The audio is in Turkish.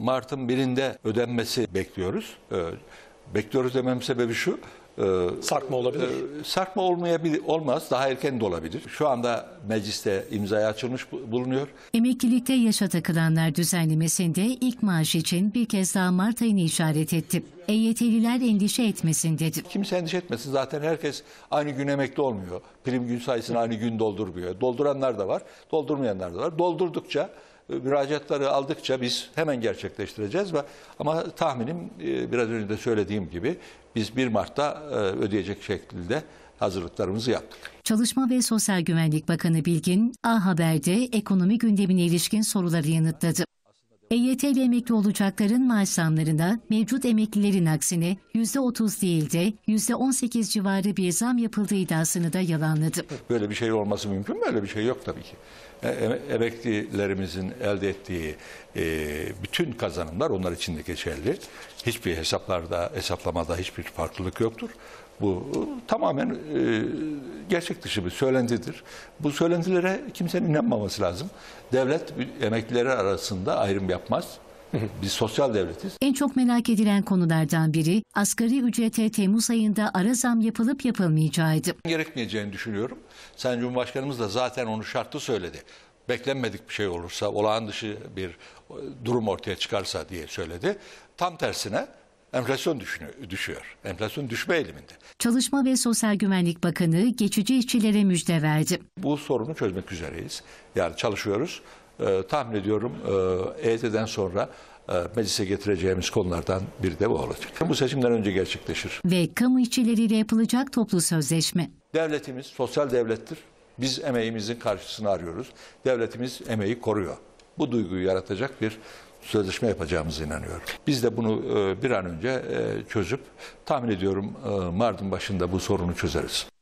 Mart'ın birinde ödenmesi bekliyoruz. Ee, bekliyoruz demem sebebi şu. E, sarkma olabilir. E, sarkma olmayabilir, olmaz. Daha erken de olabilir. Şu anda mecliste imzaya açılmış bulunuyor. Emeklilikte yaşa takılanlar düzenlemesinde ilk maaş için bir kez daha Mart ayını işaret etti. EYT'liler endişe etmesin dedi. Kimse endişe etmesin. Zaten herkes aynı gün emekli olmuyor. Prim gün sayısını aynı gün doldurmuyor. Dolduranlar da var, doldurmayanlar da var. Doldurdukça ee, müracaatları aldıkça biz hemen gerçekleştireceğiz ve ama tahminim e, biraz önce de söylediğim gibi biz 1 Mart'ta e, ödeyecek şekilde hazırlıklarımızı yaptık. Çalışma ve Sosyal Güvenlik Bakanı Bilgin, A Haber'de ekonomi gündemine ilişkin soruları yanıtladı. EYT ile emekli olacakların maaş zamlarına mevcut emeklilerin aksine %30 değil de %18 civarı bir zam yapıldığı iddiasını da yalanladı. Böyle bir şey olması mümkün mü? Böyle bir şey yok tabii ki. E, e, emeklilerimizin elde ettiği e, bütün kazanımlar onlar için de geçerli. Hiçbir hesaplarda, hesaplamada hiçbir farklılık yoktur. Bu tamamen e, gerçek dışı bir söylentidir. Bu söylentilere kimsenin inanmaması lazım. Devlet emeklilere arasında ayrım yapmıyor yapmaz. Biz sosyal devletiz. En çok merak edilen konulardan biri asgari ücrete Temmuz ayında ara zam yapılıp yapılmayacağıydı. Gerekmeyeceğini düşünüyorum. Sen Cumhurbaşkanımız da zaten onu şartlı söyledi. Beklenmedik bir şey olursa, olağan dışı bir durum ortaya çıkarsa diye söyledi. Tam tersine enflasyon düşüyor. Enflasyon düşme eğiliminde. Çalışma ve Sosyal Güvenlik Bakanı geçici işçilere müjde verdi. Bu sorunu çözmek üzereyiz. Yani çalışıyoruz ee, tahmin ediyorum e, EYT'den sonra e, meclise getireceğimiz konulardan biri de bu olacak. Bu seçimden önce gerçekleşir. Ve kamu işçileriyle yapılacak toplu sözleşme. Devletimiz sosyal devlettir. Biz emeğimizin karşısını arıyoruz. Devletimiz emeği koruyor. Bu duyguyu yaratacak bir sözleşme yapacağımızı inanıyorum. Biz de bunu e, bir an önce e, çözüp tahmin ediyorum Mardin başında bu sorunu çözeriz.